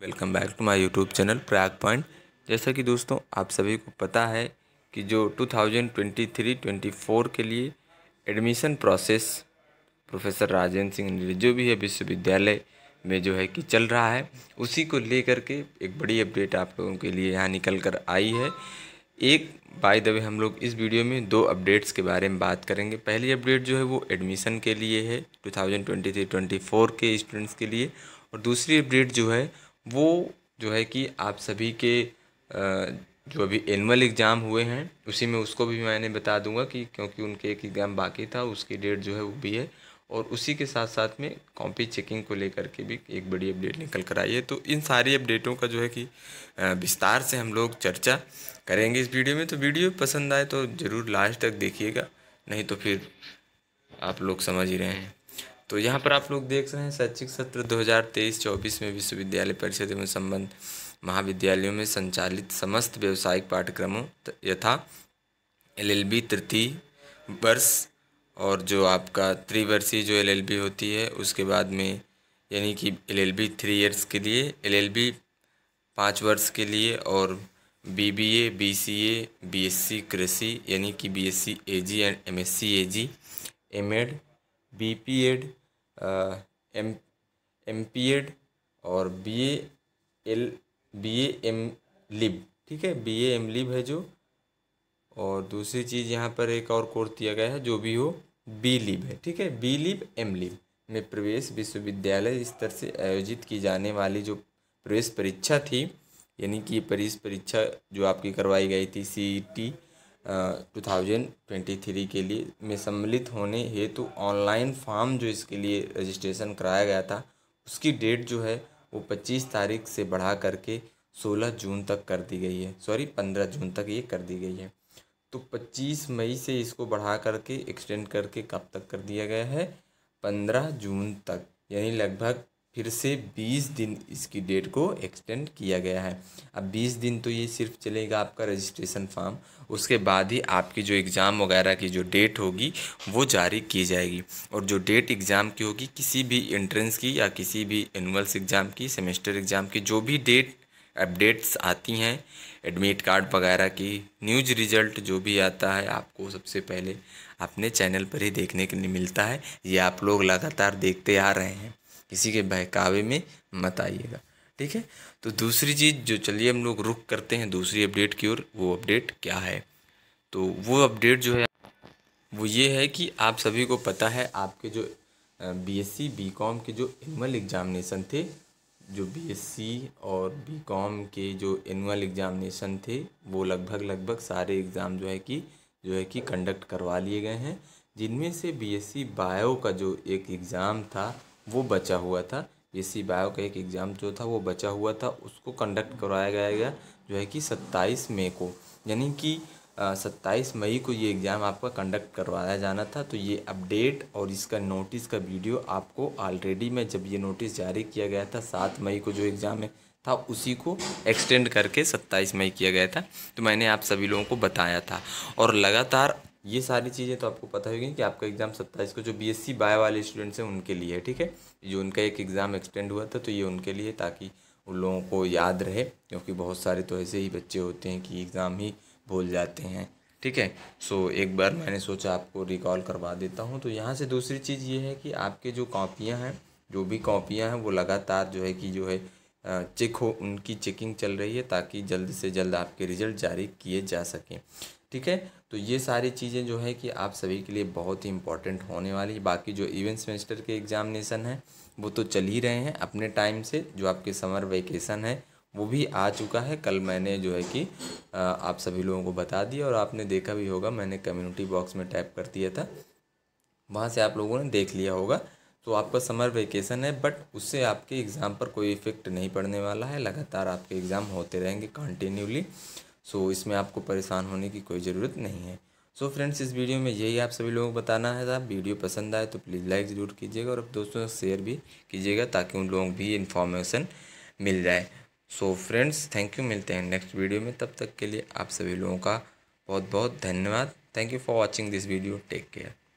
welcome back to my YouTube channel Prag point जैसा कि दोस्तों आप सभी को पता है कि जो 2023-24 के लिए admission process professor Rajendra Singh जो भी है विश्वविद्यालय में जो है कि चल रहा है उसी को लेकर के एक बड़ी अपडेट आप लोगों के लिए यहाँ निकल कर आई है एक बाय द वे हम लोग इस वीडियो में दो अपडेट्स के बारे में बात करेंगे पहली अपडेट जो है वो एडमिशन के लिए है 2023-24 के स्टूडेंट्स के लिए और दूसरी अपडेट जो है वो जो है कि आप सभी के जो अभी एनुअल एग्ज़ाम हुए हैं उसी में उसको भी मैंने बता दूंगा कि क्योंकि उनके एक एग्ज़ाम बाकी था उसकी डेट जो है वो भी है और उसी के साथ साथ में कॉपी चेकिंग को लेकर के भी एक बड़ी अपडेट निकल कर आई है तो इन सारी अपडेटों का जो है कि विस्तार से हम लोग चर्चा करेंगे इस वीडियो में तो वीडियो पसंद आए तो ज़रूर लास्ट तक देखिएगा नहीं तो फिर आप लोग समझ ही रहे हैं तो यहाँ पर आप लोग देख रहे हैं शैक्षिक सत्र 2023-24 में विश्वविद्यालय परिषद एवं संबंध महाविद्यालयों में संचालित समस्त व्यावसायिक पाठ्यक्रमों यथा एलएलबी तृतीय वर्ष और जो आपका त्रिवर्षीय जो एलएलबी होती है उसके बाद में यानी कि एलएलबी थ्री ईयर्स के लिए एलएलबी पाँच वर्ष के लिए और बीबीए बीसीए बीएससी कृषि यानी कि BSc Ag and M G M Ed B P Ed M M P Ed और B L B M Lib ठीक है बी एम लिब है जो और दूसरी चीज़ यहाँ पर एक और कोर्स दिया गया है जो भी हो बी लिब है ठीक है बी लिब एम लिब में प्रवेश विश्वविद्यालय स्तर से आयोजित की जाने वाली जो प्रवेश परीक्षा थी यानी कि प्रवेश परीक्षा जो आपकी करवाई गई थी C T e two thousand twenty three के लिए में सम्मिलित होने हेतु तो ऑनलाइन फॉर्म जो इसके लिए रजिस्ट्रेशन कराया गया था उसकी डेट जो है वो पच्चीस तारीख से बढ़ा करके सोलह जून तक कर दी गई है सॉरी पंद्रह जून तक ये कर दी गई है तो पच्चीस मई से इसको बढ़ा करके एक्सटेंड करके कब तक कर दिया गया है पंद्रह जून तक यानी लगभग फिर से बीस दिन इसकी डेट को एक्सटेंड किया गया है अब बीस दिन तो ये सिर्फ चलेगा आपका रजिस्ट्रेशन फॉर्म उसके बाद ही आपकी जो एग्ज़ाम वगैरह की जो डेट होगी वो जारी की जाएगी और जो डेट एग्ज़ाम की होगी किसी भी एंट्रेंस की या किसी भी एनुअल्स एग्ज़ाम की सेमेस्टर एग्ज़ाम की जो भी डेट अपडेट्स आती हैं एडमिट कार्ड वगैरह की न्यूज रिजल्ट जो भी आता है आपको सबसे पहले अपने चैनल पर ही देखने के लिए मिलता है ये आप लोग लगातार देखते आ रहे हैं किसी के बहकावे में मत आइएगा ठीक है तो दूसरी चीज़ जो चलिए हम लोग रुक करते हैं दूसरी अपडेट की ओर वो अपडेट क्या है तो वो अपडेट जो है वो ये है कि आप सभी को पता है आपके जो बीएससी बीकॉम के जो एनुअल एग्ज़ामिनेशन थे जो बीएससी और बीकॉम के जो एनुअल एग्ज़ामिनेशन थे वो लगभग लगभग सारे एग्ज़ाम जो है कि जो है कि कंडक्ट करवा लिए गए हैं जिनमें से बीएससी बायो का जो एक एग्ज़ाम था वो बचा हुआ था एसी बायो का एक एग्ज़ाम जो था वो बचा हुआ था उसको कंडक्ट करवाया गया गया जो है कि सत्ताईस मई को यानी कि सत्ताईस मई को ये एग्ज़ाम आपका कंडक्ट करवाया जाना था तो ये अपडेट और इसका नोटिस का वीडियो आपको ऑलरेडी में जब ये नोटिस जारी किया गया था सात मई को जो एग्ज़ाम है था उसी को एक्सटेंड करके सत्ताईस मई किया गया था तो मैंने आप सभी लोगों को बताया था और लगातार ये सारी चीज़ें तो आपको पता होगी कि आपका एग्ज़ाम सत्ताईस को जो बी एस सी वाले स्टूडेंट्स हैं उनके लिए है ठीक है जो उनका एक एग्ज़ाम एक्सटेंड हुआ था तो ये उनके लिए ताकि उन लोगों को याद रहे क्योंकि बहुत सारे तो ऐसे ही बच्चे होते हैं कि एग्ज़ाम ही भूल जाते हैं ठीक है सो एक बार मैंने सोचा आपको रिकॉल करवा देता हूँ तो यहाँ से दूसरी चीज़ ये है कि आपके जो कॉपियाँ हैं जो भी कॉपियाँ हैं वो लगातार जो है कि जो है चेक हो उनकी चेकिंग चल रही है ताकि जल्द से जल्द आपके रिजल्ट जारी किए जा सकें ठीक है तो ये सारी चीज़ें जो है कि आप सभी के लिए बहुत ही इंपॉर्टेंट होने वाली बाकी जो इवेंट सेमेस्टर के एग्जामिनेशन हैं वो तो चल ही रहे हैं अपने टाइम से जो आपके समर वेकेशन है वो भी आ चुका है कल मैंने जो है कि आप सभी लोगों को बता दिया और आपने देखा भी होगा मैंने कम्युनिटी बॉक्स में टाइप कर दिया था वहाँ से आप लोगों ने देख लिया होगा तो आपका समर वेकेशन है बट उससे आपके एग्ज़ाम पर कोई इफ़ेक्ट नहीं पड़ने वाला है लगातार आपके एग्ज़ाम होते रहेंगे कंटिन्यूली सो so, इसमें आपको परेशान होने की कोई ज़रूरत नहीं है सो so, फ्रेंड्स इस वीडियो में यही आप सभी लोगों को बताना है था वीडियो पसंद आए तो प्लीज़ लाइक ज़रूर कीजिएगा और दोस्तों से शेयर भी कीजिएगा ताकि उन लोगों को भी इन्फॉर्मेशन मिल जाए सो फ्रेंड्स थैंक यू मिलते हैं नेक्स्ट वीडियो में तब तक के लिए आप सभी लोगों का बहुत बहुत धन्यवाद thank you for watching this video take care